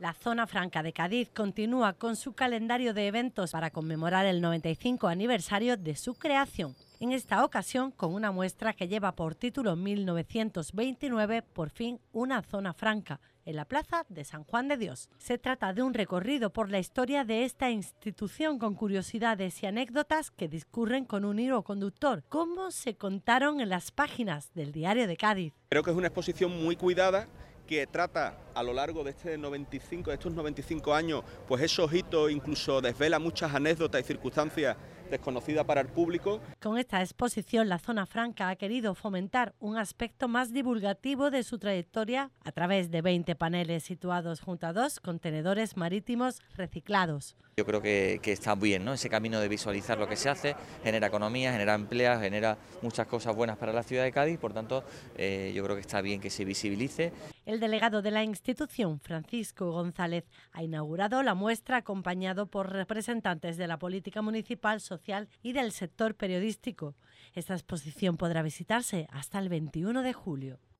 La zona franca de Cádiz continúa con su calendario de eventos para conmemorar el 95 aniversario de su creación, en esta ocasión con una muestra que lleva por título 1929 por fin una zona franca en la Plaza de San Juan de Dios. Se trata de un recorrido por la historia de esta institución con curiosidades y anécdotas que discurren con un hilo conductor, como se contaron en las páginas del Diario de Cádiz. Creo que es una exposición muy cuidada que trata a lo largo de este 95, estos 95 años, pues esos hitos incluso desvela muchas anécdotas y circunstancias desconocidas para el público. Con esta exposición, la Zona Franca ha querido fomentar un aspecto más divulgativo de su trayectoria a través de 20 paneles situados junto a dos contenedores marítimos reciclados. Yo creo que, está bien, ¿no? Ese camino de visualizar lo que se hace, genera economía, genera empleos, genera muchas cosas buenas para la ciudad de Cádiz, por tanto, eh, yo creo que está bien que se visibilice. El delegado de la institución, Francisco González, ha inaugurado la muestra acompañado por representantes de la política municipal, social y del sector periodístico. Esta exposición podrá visitarse hasta el 21 de julio.